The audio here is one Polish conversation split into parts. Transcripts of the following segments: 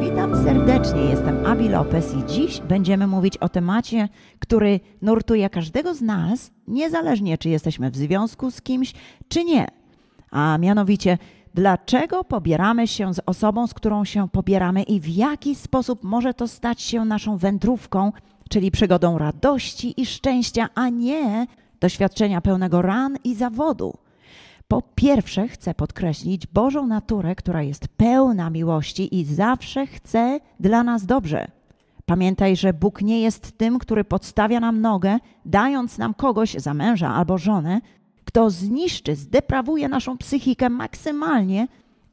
Witam serdecznie, jestem Abi Lopez i dziś będziemy mówić o temacie, który nurtuje każdego z nas, niezależnie czy jesteśmy w związku z kimś, czy nie. A mianowicie, dlaczego pobieramy się z osobą, z którą się pobieramy i w jaki sposób może to stać się naszą wędrówką, czyli przygodą radości i szczęścia, a nie doświadczenia pełnego ran i zawodu. Po pierwsze, chcę podkreślić Bożą naturę, która jest pełna miłości i zawsze chce dla nas dobrze. Pamiętaj, że Bóg nie jest tym, który podstawia nam nogę, dając nam kogoś za męża albo żonę, kto zniszczy, zdeprawuje naszą psychikę maksymalnie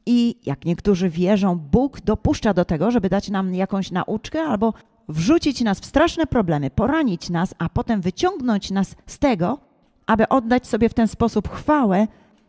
i, jak niektórzy wierzą, Bóg dopuszcza do tego, żeby dać nam jakąś nauczkę albo wrzucić nas w straszne problemy, poranić nas, a potem wyciągnąć nas z tego, aby oddać sobie w ten sposób chwałę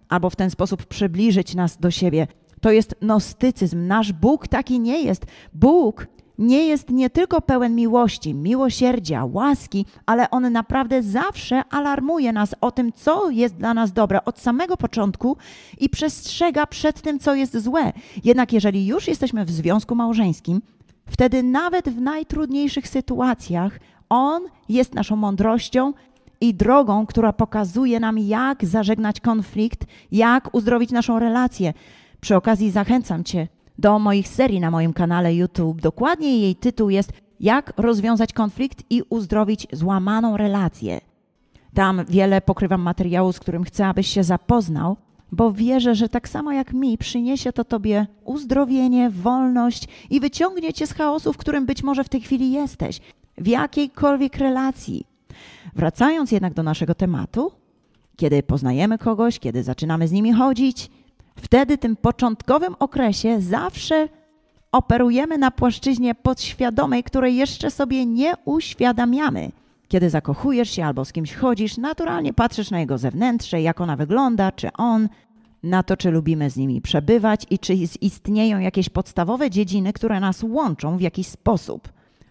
albo w ten sposób przybliżyć nas do siebie. To jest gnostycyzm. Nasz Bóg taki nie jest. Bóg nie jest nie tylko pełen miłości, miłosierdzia, łaski, ale on naprawdę zawsze alarmuje nas o tym, co jest dla nas dobre od samego początku i przestrzega przed tym, co jest złe. Jednak jeżeli już jesteśmy w związku małżeńskim, wtedy nawet w najtrudniejszych sytuacjach on jest naszą mądrością, i drogą, która pokazuje nam, jak zażegnać konflikt, jak uzdrowić naszą relację. Przy okazji zachęcam Cię do moich serii na moim kanale YouTube. Dokładnie jej tytuł jest Jak rozwiązać konflikt i uzdrowić złamaną relację. Tam wiele pokrywam materiału, z którym chcę, abyś się zapoznał, bo wierzę, że tak samo jak mi przyniesie to Tobie uzdrowienie, wolność i wyciągnie Cię z chaosu, w którym być może w tej chwili jesteś, w jakiejkolwiek relacji. Wracając jednak do naszego tematu, kiedy poznajemy kogoś, kiedy zaczynamy z nimi chodzić, wtedy w tym początkowym okresie zawsze operujemy na płaszczyźnie podświadomej, której jeszcze sobie nie uświadamiamy. Kiedy zakochujesz się albo z kimś chodzisz, naturalnie patrzysz na jego zewnętrzne, jak ona wygląda, czy on, na to, czy lubimy z nimi przebywać i czy istnieją jakieś podstawowe dziedziny, które nas łączą w jakiś sposób.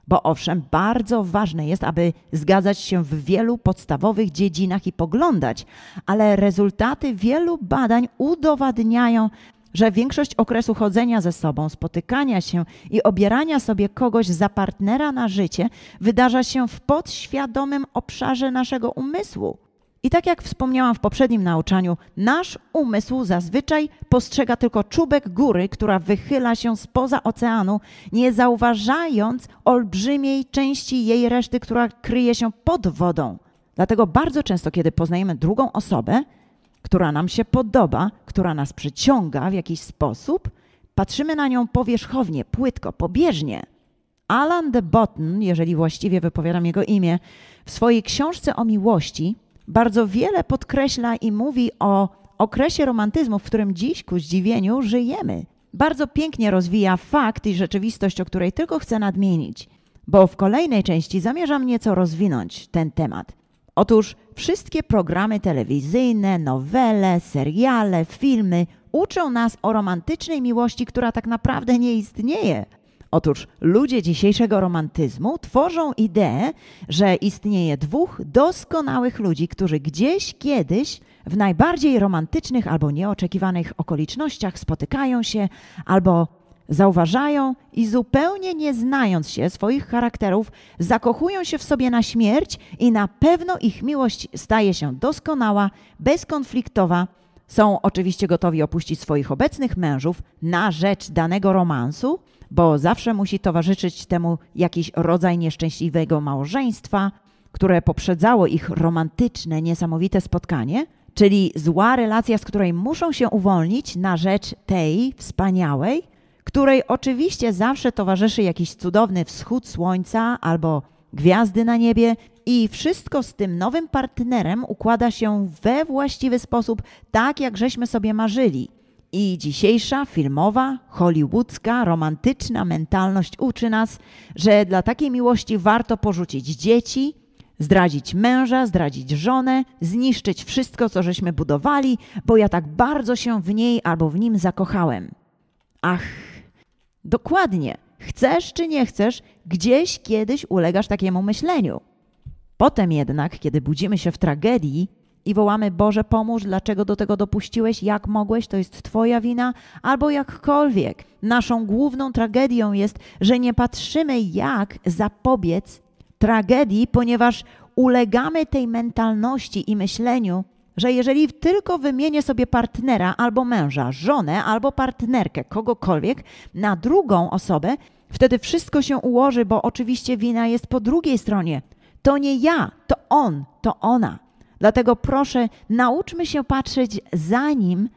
Bo owszem, bardzo ważne jest, aby zgadzać się w wielu podstawowych dziedzinach i poglądać, ale rezultaty wielu badań udowadniają, że większość okresu chodzenia ze sobą, spotykania się i obierania sobie kogoś za partnera na życie wydarza się w podświadomym obszarze naszego umysłu. I tak jak wspomniałam w poprzednim nauczaniu, nasz umysł zazwyczaj postrzega tylko czubek góry, która wychyla się spoza oceanu, nie zauważając olbrzymiej części jej reszty, która kryje się pod wodą. Dlatego bardzo często, kiedy poznajemy drugą osobę, która nam się podoba, która nas przyciąga w jakiś sposób, patrzymy na nią powierzchownie, płytko, pobieżnie. Alan de Botton, jeżeli właściwie wypowiadam jego imię, w swojej książce o miłości bardzo wiele podkreśla i mówi o okresie romantyzmu, w którym dziś ku zdziwieniu żyjemy. Bardzo pięknie rozwija fakt i rzeczywistość, o której tylko chcę nadmienić, bo w kolejnej części zamierzam nieco rozwinąć ten temat. Otóż wszystkie programy telewizyjne, nowele, seriale, filmy uczą nas o romantycznej miłości, która tak naprawdę nie istnieje. Otóż ludzie dzisiejszego romantyzmu tworzą ideę, że istnieje dwóch doskonałych ludzi, którzy gdzieś kiedyś w najbardziej romantycznych albo nieoczekiwanych okolicznościach spotykają się albo zauważają i zupełnie nie znając się swoich charakterów, zakochują się w sobie na śmierć i na pewno ich miłość staje się doskonała, bezkonfliktowa są oczywiście gotowi opuścić swoich obecnych mężów na rzecz danego romansu, bo zawsze musi towarzyszyć temu jakiś rodzaj nieszczęśliwego małżeństwa, które poprzedzało ich romantyczne, niesamowite spotkanie, czyli zła relacja, z której muszą się uwolnić na rzecz tej wspaniałej, której oczywiście zawsze towarzyszy jakiś cudowny wschód słońca albo gwiazdy na niebie, i wszystko z tym nowym partnerem układa się we właściwy sposób, tak jak żeśmy sobie marzyli. I dzisiejsza filmowa, hollywoodzka, romantyczna mentalność uczy nas, że dla takiej miłości warto porzucić dzieci, zdradzić męża, zdradzić żonę, zniszczyć wszystko, co żeśmy budowali, bo ja tak bardzo się w niej albo w nim zakochałem. Ach, dokładnie. Chcesz czy nie chcesz, gdzieś kiedyś ulegasz takiemu myśleniu. Potem jednak, kiedy budzimy się w tragedii i wołamy: Boże, pomóż, dlaczego do tego dopuściłeś, jak mogłeś, to jest Twoja wina, albo jakkolwiek. Naszą główną tragedią jest, że nie patrzymy, jak zapobiec tragedii, ponieważ ulegamy tej mentalności i myśleniu, że jeżeli tylko wymienię sobie partnera albo męża, żonę albo partnerkę, kogokolwiek, na drugą osobę, wtedy wszystko się ułoży, bo oczywiście wina jest po drugiej stronie. To nie ja, to on, to ona. Dlatego proszę, nauczmy się patrzeć zanim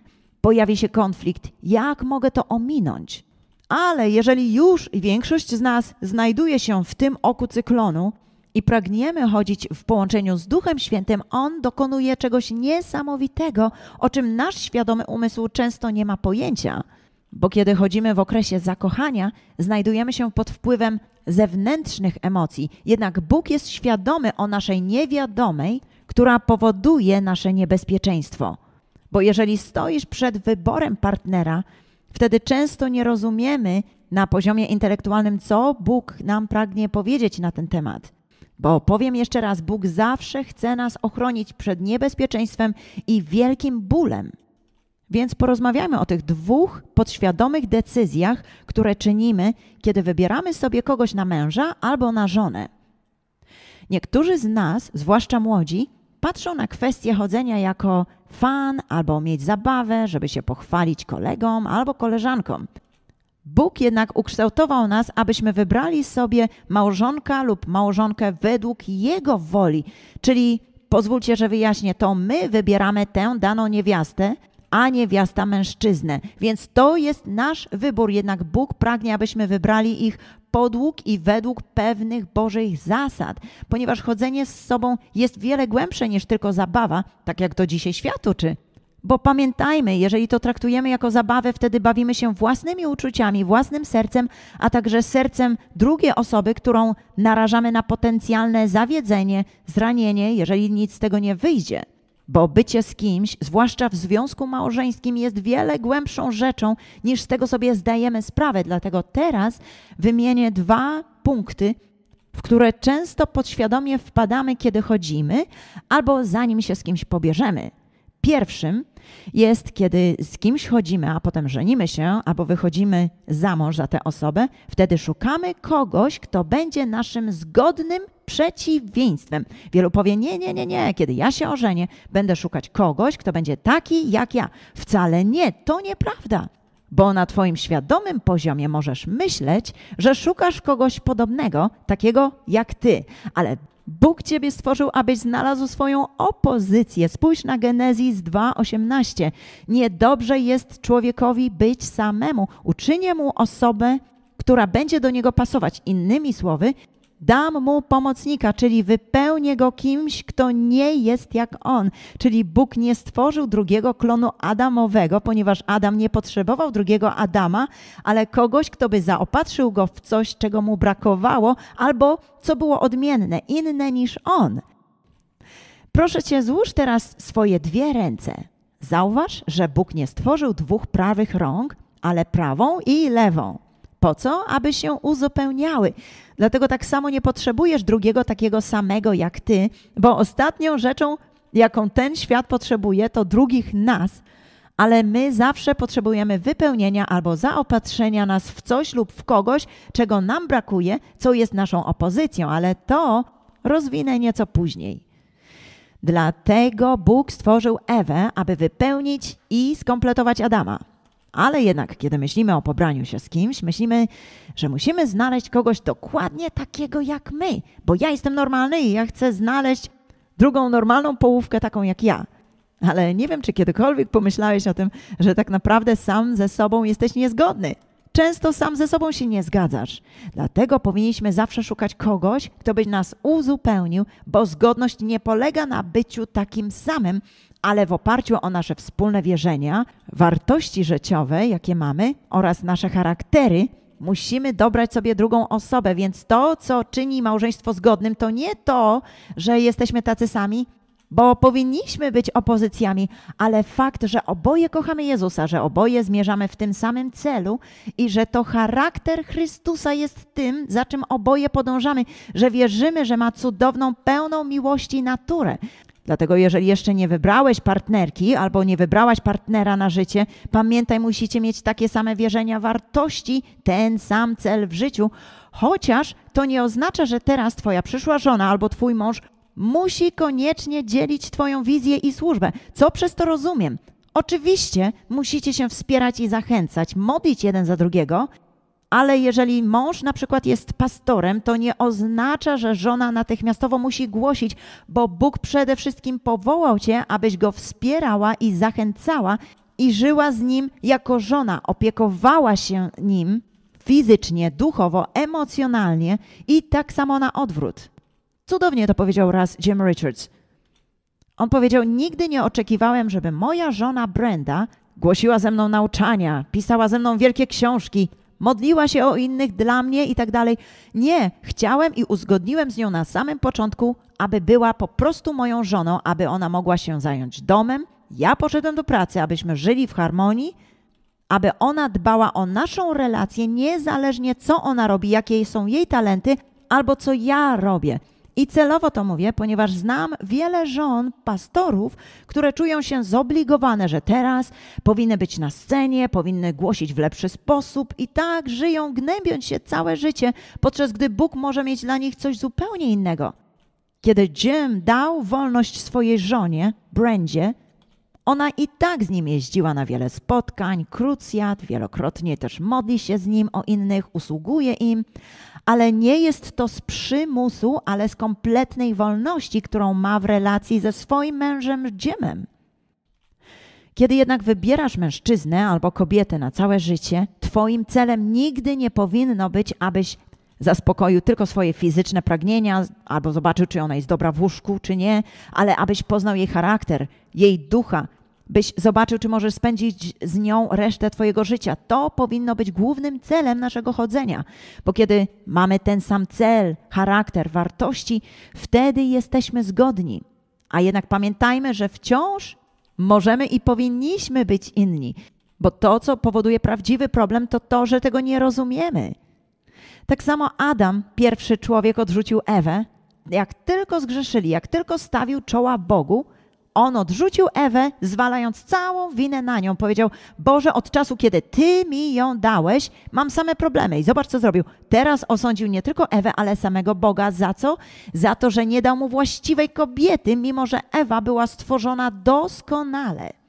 pojawi się konflikt, jak mogę to ominąć. Ale jeżeli już większość z nas znajduje się w tym oku cyklonu i pragniemy chodzić w połączeniu z Duchem Świętym, on dokonuje czegoś niesamowitego, o czym nasz świadomy umysł często nie ma pojęcia. Bo kiedy chodzimy w okresie zakochania, znajdujemy się pod wpływem zewnętrznych emocji. Jednak Bóg jest świadomy o naszej niewiadomej, która powoduje nasze niebezpieczeństwo. Bo jeżeli stoisz przed wyborem partnera, wtedy często nie rozumiemy na poziomie intelektualnym, co Bóg nam pragnie powiedzieć na ten temat. Bo powiem jeszcze raz, Bóg zawsze chce nas ochronić przed niebezpieczeństwem i wielkim bólem. Więc porozmawiamy o tych dwóch podświadomych decyzjach, które czynimy, kiedy wybieramy sobie kogoś na męża albo na żonę. Niektórzy z nas, zwłaszcza młodzi, patrzą na kwestię chodzenia jako fan albo mieć zabawę, żeby się pochwalić kolegom albo koleżankom. Bóg jednak ukształtował nas, abyśmy wybrali sobie małżonka lub małżonkę według Jego woli. Czyli pozwólcie, że wyjaśnię, to my wybieramy tę daną niewiastę, a niewiasta mężczyznę. Więc to jest nasz wybór, jednak Bóg pragnie, abyśmy wybrali ich podług i według pewnych Bożych zasad, ponieważ chodzenie z sobą jest wiele głębsze niż tylko zabawa, tak jak to dzisiaj świat uczy. Bo pamiętajmy, jeżeli to traktujemy jako zabawę, wtedy bawimy się własnymi uczuciami, własnym sercem, a także sercem drugiej osoby, którą narażamy na potencjalne zawiedzenie, zranienie, jeżeli nic z tego nie wyjdzie bo bycie z kimś, zwłaszcza w związku małżeńskim, jest wiele głębszą rzeczą, niż z tego sobie zdajemy sprawę. Dlatego teraz wymienię dwa punkty, w które często podświadomie wpadamy, kiedy chodzimy, albo zanim się z kimś pobierzemy. Pierwszym jest, kiedy z kimś chodzimy, a potem żenimy się, albo wychodzimy za mąż za tę osobę, wtedy szukamy kogoś, kto będzie naszym zgodnym przeciwieństwem. Wielu powie: Nie, nie, nie, nie, kiedy ja się ożenię, będę szukać kogoś, kto będzie taki jak ja. Wcale nie, to nieprawda bo na Twoim świadomym poziomie możesz myśleć, że szukasz kogoś podobnego, takiego jak Ty, ale Bóg ciebie stworzył, abyś znalazł swoją opozycję. Spójrz na Genezis 2:18. Niedobrze jest człowiekowi być samemu. Uczynię mu osobę, która będzie do niego pasować. Innymi słowy, dam mu pomocnika, czyli wypełnię go kimś, kto nie jest jak on. Czyli Bóg nie stworzył drugiego klonu Adamowego, ponieważ Adam nie potrzebował drugiego Adama, ale kogoś, kto by zaopatrzył go w coś, czego mu brakowało, albo co było odmienne, inne niż on. Proszę cię, złóż teraz swoje dwie ręce. Zauważ, że Bóg nie stworzył dwóch prawych rąk, ale prawą i lewą. Po co? Aby się uzupełniały. Dlatego tak samo nie potrzebujesz drugiego takiego samego jak ty, bo ostatnią rzeczą, jaką ten świat potrzebuje, to drugich nas, ale my zawsze potrzebujemy wypełnienia albo zaopatrzenia nas w coś lub w kogoś, czego nam brakuje, co jest naszą opozycją, ale to rozwinę nieco później. Dlatego Bóg stworzył Ewę, aby wypełnić i skompletować Adama. Ale jednak, kiedy myślimy o pobraniu się z kimś, myślimy, że musimy znaleźć kogoś dokładnie takiego jak my, bo ja jestem normalny i ja chcę znaleźć drugą normalną połówkę, taką jak ja. Ale nie wiem, czy kiedykolwiek pomyślałeś o tym, że tak naprawdę sam ze sobą jesteś niezgodny. Często sam ze sobą się nie zgadzasz. Dlatego powinniśmy zawsze szukać kogoś, kto by nas uzupełnił, bo zgodność nie polega na byciu takim samym, ale w oparciu o nasze wspólne wierzenia, wartości życiowe, jakie mamy oraz nasze charaktery, musimy dobrać sobie drugą osobę. Więc to, co czyni małżeństwo zgodnym, to nie to, że jesteśmy tacy sami, bo powinniśmy być opozycjami, ale fakt, że oboje kochamy Jezusa, że oboje zmierzamy w tym samym celu i że to charakter Chrystusa jest tym, za czym oboje podążamy, że wierzymy, że ma cudowną, pełną miłości naturę, Dlatego jeżeli jeszcze nie wybrałeś partnerki albo nie wybrałaś partnera na życie, pamiętaj, musicie mieć takie same wierzenia wartości, ten sam cel w życiu, chociaż to nie oznacza, że teraz twoja przyszła żona albo twój mąż musi koniecznie dzielić twoją wizję i służbę. Co przez to rozumiem? Oczywiście musicie się wspierać i zachęcać, modlić jeden za drugiego, ale jeżeli mąż na przykład jest pastorem, to nie oznacza, że żona natychmiastowo musi głosić, bo Bóg przede wszystkim powołał cię, abyś go wspierała i zachęcała i żyła z nim jako żona, opiekowała się nim fizycznie, duchowo, emocjonalnie i tak samo na odwrót. Cudownie to powiedział raz Jim Richards. On powiedział: Nigdy nie oczekiwałem, żeby moja żona Brenda głosiła ze mną nauczania, pisała ze mną wielkie książki, modliła się o innych dla mnie i tak dalej. Nie, chciałem i uzgodniłem z nią na samym początku, aby była po prostu moją żoną, aby ona mogła się zająć domem. Ja poszedłem do pracy, abyśmy żyli w harmonii, aby ona dbała o naszą relację, niezależnie co ona robi, jakie są jej talenty albo co ja robię. I celowo to mówię, ponieważ znam wiele żon pastorów, które czują się zobligowane, że teraz powinny być na scenie, powinny głosić w lepszy sposób i tak żyją, gnębiąc się całe życie, podczas gdy Bóg może mieć dla nich coś zupełnie innego. Kiedy Jim dał wolność swojej żonie, Brandzie, ona i tak z nim jeździła na wiele spotkań, krucjat, wielokrotnie też modli się z nim o innych, usługuje im, ale nie jest to z przymusu, ale z kompletnej wolności, którą ma w relacji ze swoim mężem Jimem. Kiedy jednak wybierasz mężczyznę albo kobietę na całe życie, Twoim celem nigdy nie powinno być, abyś zaspokoił tylko swoje fizyczne pragnienia, albo zobaczył, czy ona jest dobra w łóżku, czy nie, ale abyś poznał jej charakter, jej ducha, byś zobaczył, czy możesz spędzić z nią resztę Twojego życia. To powinno być głównym celem naszego chodzenia, bo kiedy mamy ten sam cel, charakter, wartości, wtedy jesteśmy zgodni. A jednak pamiętajmy, że wciąż możemy i powinniśmy być inni, bo to, co powoduje prawdziwy problem, to to, że tego nie rozumiemy. Tak samo Adam, pierwszy człowiek, odrzucił Ewę. Jak tylko zgrzeszyli, jak tylko stawił czoła Bogu, on odrzucił Ewę, zwalając całą winę na nią. Powiedział: Boże, od czasu, kiedy ty mi ją dałeś, mam same problemy. I zobacz, co zrobił. Teraz osądził nie tylko Ewę, ale samego Boga. Za co? Za to, że nie dał mu właściwej kobiety, mimo że Ewa była stworzona doskonale.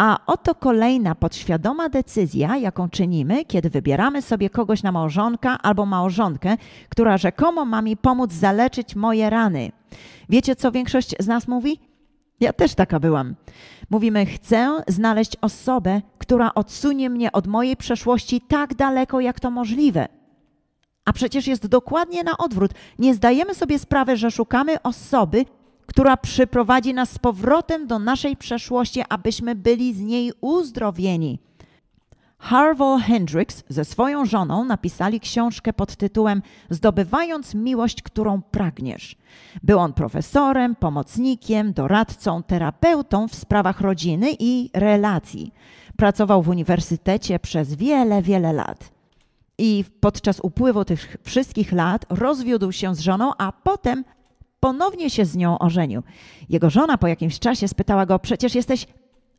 A oto kolejna podświadoma decyzja, jaką czynimy, kiedy wybieramy sobie kogoś na małżonka albo małżonkę, która rzekomo ma mi pomóc zaleczyć moje rany. Wiecie, co większość z nas mówi? Ja też taka byłam. Mówimy, chcę znaleźć osobę, która odsunie mnie od mojej przeszłości tak daleko, jak to możliwe. A przecież jest dokładnie na odwrót. Nie zdajemy sobie sprawy, że szukamy osoby, która przyprowadzi nas z powrotem do naszej przeszłości, abyśmy byli z niej uzdrowieni. Harville Hendrix ze swoją żoną napisali książkę pod tytułem Zdobywając miłość, którą pragniesz. Był on profesorem, pomocnikiem, doradcą, terapeutą w sprawach rodziny i relacji. Pracował w uniwersytecie przez wiele, wiele lat. I podczas upływu tych wszystkich lat rozwiódł się z żoną, a potem ponownie się z nią ożenił. Jego żona po jakimś czasie spytała go: Przecież jesteś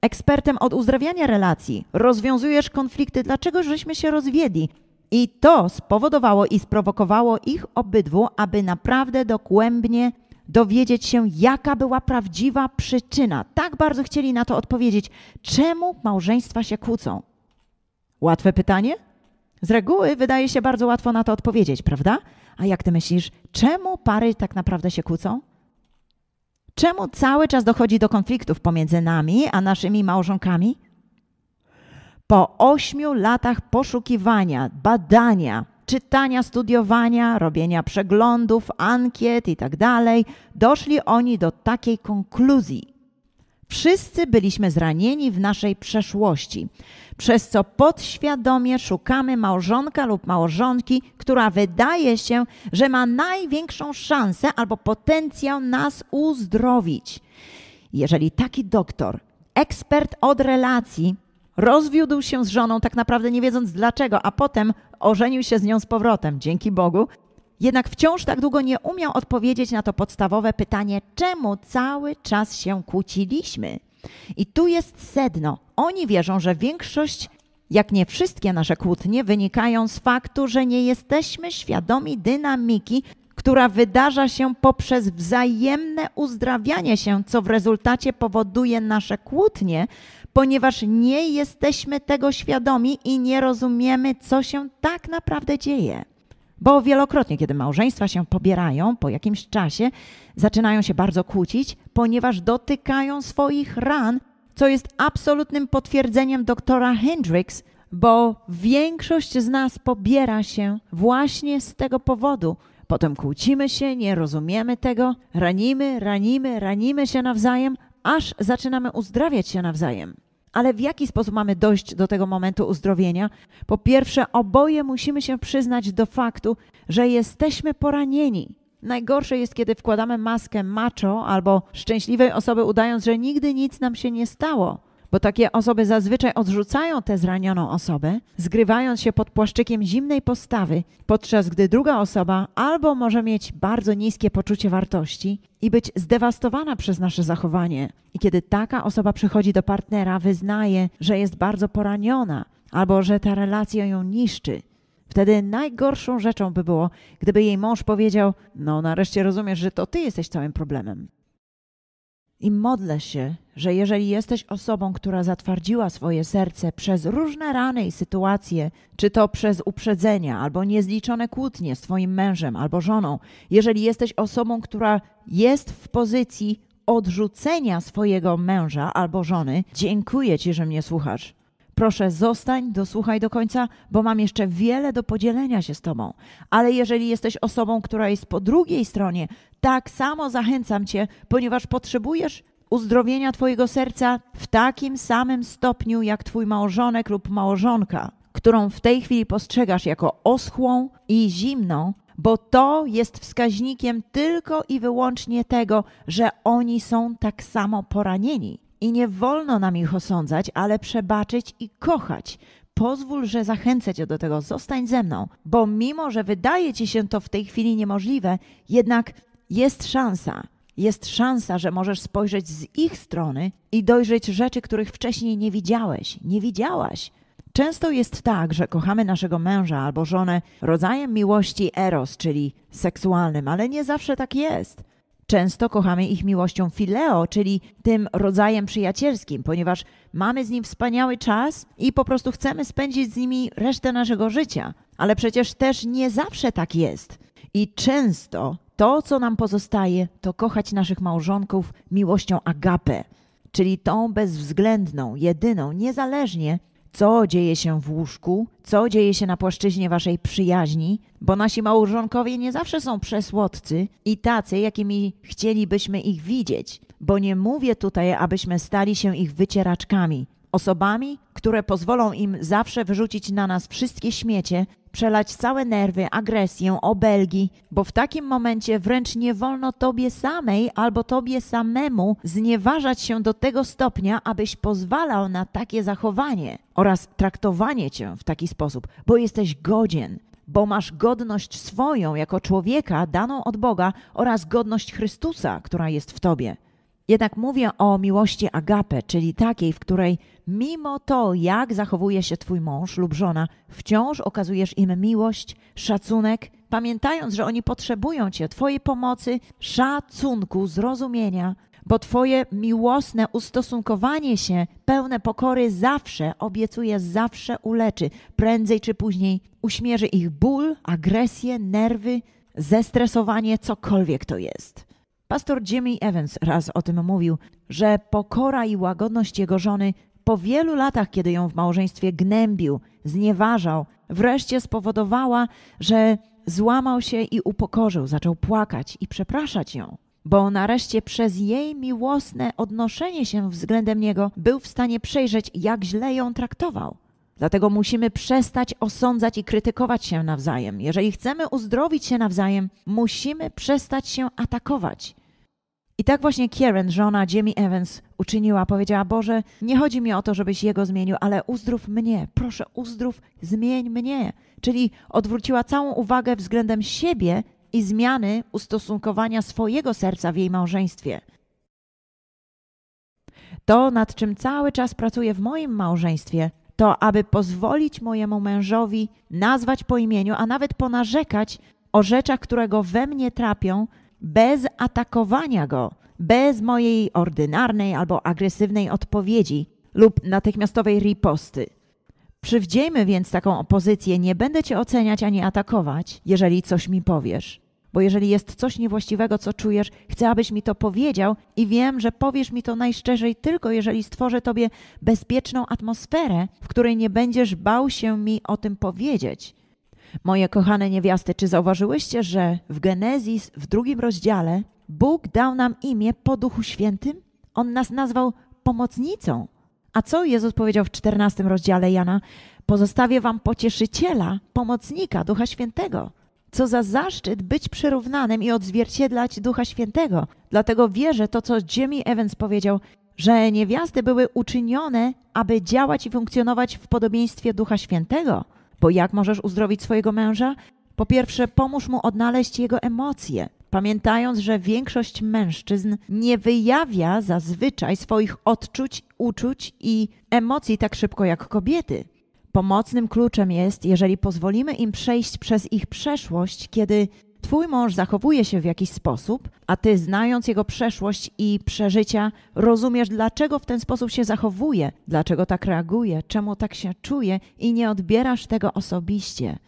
ekspertem od uzdrawiania relacji, rozwiązujesz konflikty, dlaczego żeśmy się rozwiedli? I to spowodowało i sprowokowało ich obydwu, aby naprawdę dogłębnie dowiedzieć się, jaka była prawdziwa przyczyna. Tak bardzo chcieli na to odpowiedzieć. Czemu małżeństwa się kłócą? Łatwe pytanie? Z reguły wydaje się bardzo łatwo na to odpowiedzieć, prawda? A jak ty myślisz, czemu pary tak naprawdę się kłócą? Czemu cały czas dochodzi do konfliktów pomiędzy nami a naszymi małżonkami? Po ośmiu latach poszukiwania, badania, czytania, studiowania, robienia przeglądów, ankiet itd., tak doszli oni do takiej konkluzji. Wszyscy byliśmy zranieni w naszej przeszłości, przez co podświadomie szukamy małżonka lub małżonki, która wydaje się, że ma największą szansę albo potencjał nas uzdrowić. Jeżeli taki doktor, ekspert od relacji, rozwiódł się z żoną, tak naprawdę nie wiedząc dlaczego, a potem ożenił się z nią z powrotem, dzięki Bogu, jednak wciąż tak długo nie umiał odpowiedzieć na to podstawowe pytanie, czemu cały czas się kłóciliśmy. I tu jest sedno. Oni wierzą, że większość, jak nie wszystkie nasze kłótnie, wynikają z faktu, że nie jesteśmy świadomi dynamiki, która wydarza się poprzez wzajemne uzdrawianie się, co w rezultacie powoduje nasze kłótnie, ponieważ nie jesteśmy tego świadomi i nie rozumiemy, co się tak naprawdę dzieje. Bo wielokrotnie, kiedy małżeństwa się pobierają, po jakimś czasie zaczynają się bardzo kłócić, ponieważ dotykają swoich ran, co jest absolutnym potwierdzeniem doktora Hendricks, bo większość z nas pobiera się właśnie z tego powodu. Potem kłócimy się, nie rozumiemy tego, ranimy, ranimy, ranimy się nawzajem, aż zaczynamy uzdrawiać się nawzajem. Ale w jaki sposób mamy dojść do tego momentu uzdrowienia? Po pierwsze, oboje musimy się przyznać do faktu, że jesteśmy poranieni. Najgorsze jest, kiedy wkładamy maskę macho albo szczęśliwej osoby, udając, że nigdy nic nam się nie stało bo takie osoby zazwyczaj odrzucają tę zranioną osobę, zgrywając się pod płaszczykiem zimnej postawy, podczas gdy druga osoba albo może mieć bardzo niskie poczucie wartości i być zdewastowana przez nasze zachowanie. I kiedy taka osoba przychodzi do partnera, wyznaje, że jest bardzo poraniona albo że ta relacja ją niszczy. Wtedy najgorszą rzeczą by było, gdyby jej mąż powiedział: No, nareszcie rozumiesz, że to ty jesteś całym problemem. I modlę się, że jeżeli jesteś osobą, która zatwardziła swoje serce przez różne rany i sytuacje, czy to przez uprzedzenia, albo niezliczone kłótnie z Twoim mężem albo żoną, jeżeli jesteś osobą, która jest w pozycji odrzucenia swojego męża albo żony, dziękuję Ci, że mnie słuchasz. Proszę, zostań, dosłuchaj do końca, bo mam jeszcze wiele do podzielenia się z Tobą. Ale jeżeli jesteś osobą, która jest po drugiej stronie, tak samo zachęcam Cię, ponieważ potrzebujesz uzdrowienia Twojego serca w takim samym stopniu jak Twój małżonek lub małżonka, którą w tej chwili postrzegasz jako oschłą i zimną, bo to jest wskaźnikiem tylko i wyłącznie tego, że oni są tak samo poranieni. I nie wolno nam ich osądzać, ale przebaczyć i kochać. Pozwól, że zachęcę cię do tego, zostań ze mną, bo mimo, że wydaje ci się to w tej chwili niemożliwe, jednak jest szansa. Jest szansa, że możesz spojrzeć z ich strony i dojrzeć rzeczy, których wcześniej nie widziałeś, nie widziałaś. Często jest tak, że kochamy naszego męża albo żonę rodzajem miłości eros, czyli seksualnym, ale nie zawsze tak jest. Często kochamy ich miłością fileo, czyli tym rodzajem przyjacielskim, ponieważ mamy z nim wspaniały czas i po prostu chcemy spędzić z nimi resztę naszego życia. Ale przecież też nie zawsze tak jest. I często to, co nam pozostaje, to kochać naszych małżonków miłością agape, czyli tą bezwzględną, jedyną, niezależnie co dzieje się w łóżku, co dzieje się na płaszczyźnie waszej przyjaźni, bo nasi małżonkowie nie zawsze są przesłodcy i tacy, jakimi chcielibyśmy ich widzieć, bo nie mówię tutaj, abyśmy stali się ich wycieraczkami, osobami, które pozwolą im zawsze wyrzucić na nas wszystkie śmiecie, przelać całe nerwy, agresję, obelgi, bo w takim momencie wręcz nie wolno tobie samej albo tobie samemu znieważać się do tego stopnia, abyś pozwalał na takie zachowanie oraz traktowanie cię w taki sposób, bo jesteś godzien bo masz godność swoją jako człowieka daną od Boga oraz godność Chrystusa, która jest w tobie. Jednak mówię o miłości agape, czyli takiej, w której Mimo to, jak zachowuje się Twój mąż lub żona, wciąż okazujesz im miłość, szacunek, pamiętając, że oni potrzebują Cię, Twojej pomocy, szacunku, zrozumienia, bo Twoje miłosne ustosunkowanie się, pełne pokory zawsze, obiecuje zawsze uleczy. Prędzej czy później uśmierzy ich ból, agresję, nerwy, zestresowanie, cokolwiek to jest. Pastor Jimmy Evans raz o tym mówił, że pokora i łagodność jego żony po wielu latach, kiedy ją w małżeństwie gnębił, znieważał, wreszcie spowodowała, że złamał się i upokorzył, zaczął płakać i przepraszać ją. Bo nareszcie przez jej miłosne odnoszenie się względem niego był w stanie przejrzeć, jak źle ją traktował. Dlatego musimy przestać osądzać i krytykować się nawzajem. Jeżeli chcemy uzdrowić się nawzajem, musimy przestać się atakować. I tak właśnie Kieran, żona Jimmy Evans, uczyniła. Powiedziała: Boże, nie chodzi mi o to, żebyś jego zmienił, ale uzdrów mnie. Proszę, uzdrów, zmień mnie. Czyli odwróciła całą uwagę względem siebie i zmiany ustosunkowania swojego serca w jej małżeństwie. To, nad czym cały czas pracuję w moim małżeństwie, to aby pozwolić mojemu mężowi nazwać po imieniu, a nawet ponarzekać o rzeczach, które go we mnie trapią, bez atakowania go, bez mojej ordynarnej albo agresywnej odpowiedzi lub natychmiastowej riposty. Przywdziejmy więc taką opozycję, nie będę cię oceniać ani atakować, jeżeli coś mi powiesz. Bo jeżeli jest coś niewłaściwego, co czujesz, chcę, abyś mi to powiedział i wiem, że powiesz mi to najszczerzej tylko, jeżeli stworzę tobie bezpieczną atmosferę, w której nie będziesz bał się mi o tym powiedzieć. Moje kochane niewiasty, czy zauważyłyście, że w Genezis w drugim rozdziale Bóg dał nam imię po Duchu Świętym? On nas nazwał pomocnicą. A co Jezus powiedział w 14 rozdziale Jana? Pozostawię wam pocieszyciela, pomocnika Ducha Świętego. Co za zaszczyt być przyrównanym i odzwierciedlać Ducha Świętego. Dlatego wierzę to, co Jimmy Evans powiedział, że niewiasty były uczynione, aby działać i funkcjonować w podobieństwie Ducha Świętego. Bo jak możesz uzdrowić swojego męża? Po pierwsze, pomóż mu odnaleźć jego emocje, Pamiętając, że większość mężczyzn nie wyjawia zazwyczaj swoich odczuć, uczuć i emocji tak szybko jak kobiety. Pomocnym kluczem jest, jeżeli pozwolimy im przejść przez ich przeszłość, kiedy Twój mąż zachowuje się w jakiś sposób, a ty, znając jego przeszłość i przeżycia, rozumiesz, dlaczego w ten sposób się zachowuje, dlaczego tak reaguje, czemu tak się czuje i nie odbierasz tego osobiście.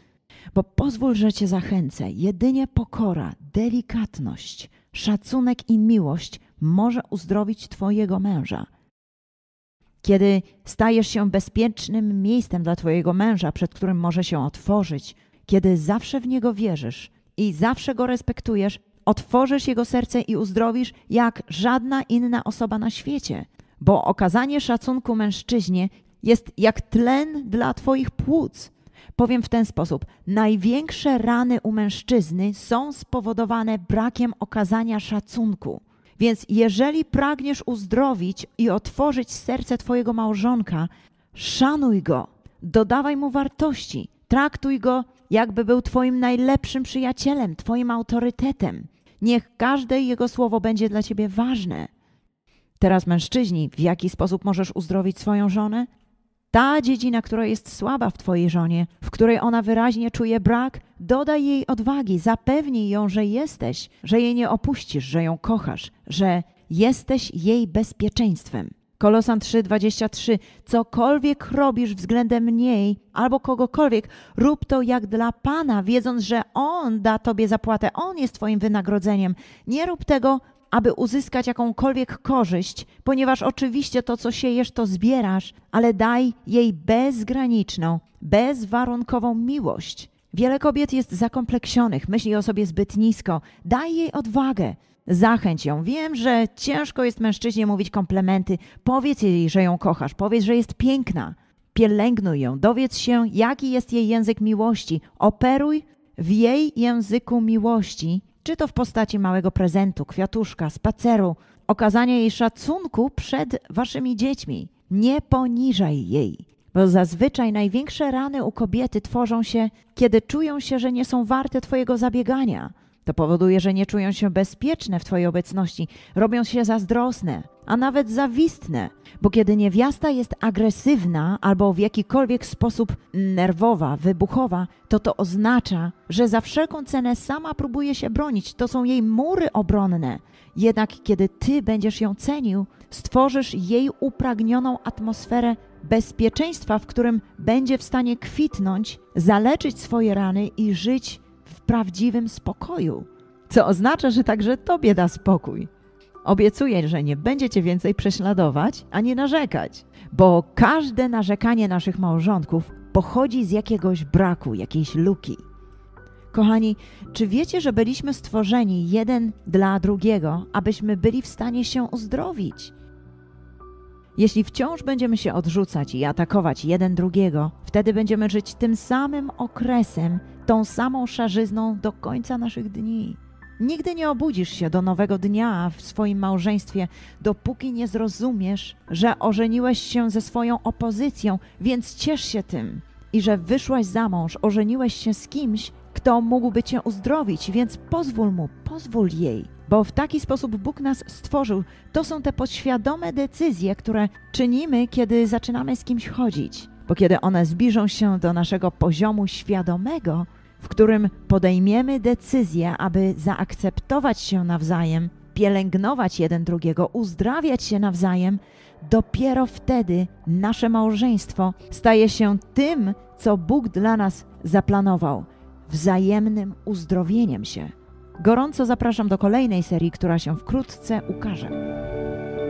Bo pozwól, że Cię zachęcę, jedynie pokora, delikatność, szacunek i miłość może uzdrowić Twojego męża. Kiedy stajesz się bezpiecznym miejscem dla Twojego męża, przed którym może się otworzyć, kiedy zawsze w niego wierzysz i zawsze go respektujesz, otworzysz jego serce i uzdrowisz jak żadna inna osoba na świecie, bo okazanie szacunku mężczyźnie jest jak tlen dla Twoich płuc powiem w ten sposób. Największe rany u mężczyzny są spowodowane brakiem okazania szacunku. Więc jeżeli pragniesz uzdrowić i otworzyć serce Twojego małżonka, szanuj go, dodawaj mu wartości, traktuj go, jakby był Twoim najlepszym przyjacielem, Twoim autorytetem. Niech każde jego słowo będzie dla Ciebie ważne. Teraz mężczyźni, w jaki sposób możesz uzdrowić swoją żonę? Ta dziedzina, która jest słaba w Twojej żonie, w której ona wyraźnie czuje brak, dodaj jej odwagi, zapewnij ją, że jesteś, że jej nie opuścisz, że ją kochasz, że jesteś jej bezpieczeństwem. Kolosan 3:23 Cokolwiek robisz względem niej albo kogokolwiek, rób to jak dla Pana, wiedząc, że On da tobie zapłatę, On jest twoim wynagrodzeniem. Nie rób tego aby uzyskać jakąkolwiek korzyść, ponieważ oczywiście to, co siejesz, to zbierasz, ale daj jej bezgraniczną, bezwarunkową miłość. Wiele kobiet jest zakompleksionych, myśli o sobie zbyt nisko. Daj jej odwagę, zachęć ją. Wiem, że ciężko jest mężczyźnie mówić komplementy. Powiedz jej, że ją kochasz, powiedz, że jest piękna. Pielęgnuj ją, dowiedz się, jaki jest jej język miłości. Operuj w jej języku miłości czy to w postaci małego prezentu, kwiatuszka, spaceru, okazanie jej szacunku przed waszymi dziećmi. Nie poniżaj jej, bo zazwyczaj największe rany u kobiety tworzą się, kiedy czują się, że nie są warte twojego zabiegania, to powoduje, że nie czują się bezpieczne w Twojej obecności, robią się zazdrosne, a nawet zawistne, bo kiedy niewiasta jest agresywna albo w jakikolwiek sposób nerwowa, wybuchowa, to to oznacza, że za wszelką cenę sama próbuje się bronić. To są jej mury obronne. Jednak kiedy Ty będziesz ją cenił, stworzysz jej upragnioną atmosferę bezpieczeństwa, w którym będzie w stanie kwitnąć, zaleczyć swoje rany i żyć w prawdziwym spokoju, co oznacza, że także Tobie da spokój. Obiecuję, że nie będziecie więcej prześladować ani narzekać, bo każde narzekanie naszych małżonków pochodzi z jakiegoś braku, jakiejś luki. Kochani, czy wiecie, że byliśmy stworzeni jeden dla drugiego, abyśmy byli w stanie się uzdrowić? Jeśli wciąż będziemy się odrzucać i atakować jeden drugiego, wtedy będziemy żyć tym samym okresem, tą samą szarzyzną do końca naszych dni. Nigdy nie obudzisz się do nowego dnia w swoim małżeństwie, dopóki nie zrozumiesz, że ożeniłeś się ze swoją opozycją, więc ciesz się tym i że wyszłaś za mąż, ożeniłeś się z kimś, kto mógłby Cię uzdrowić, więc pozwól mu, pozwól jej, bo w taki sposób Bóg nas stworzył. To są te podświadome decyzje, które czynimy, kiedy zaczynamy z kimś chodzić, bo kiedy one zbliżą się do naszego poziomu świadomego, w którym podejmiemy decyzję, aby zaakceptować się nawzajem, pielęgnować jeden drugiego, uzdrawiać się nawzajem, dopiero wtedy nasze małżeństwo staje się tym, co Bóg dla nas zaplanował wzajemnym uzdrowieniem się. Gorąco zapraszam do kolejnej serii, która się wkrótce ukaże.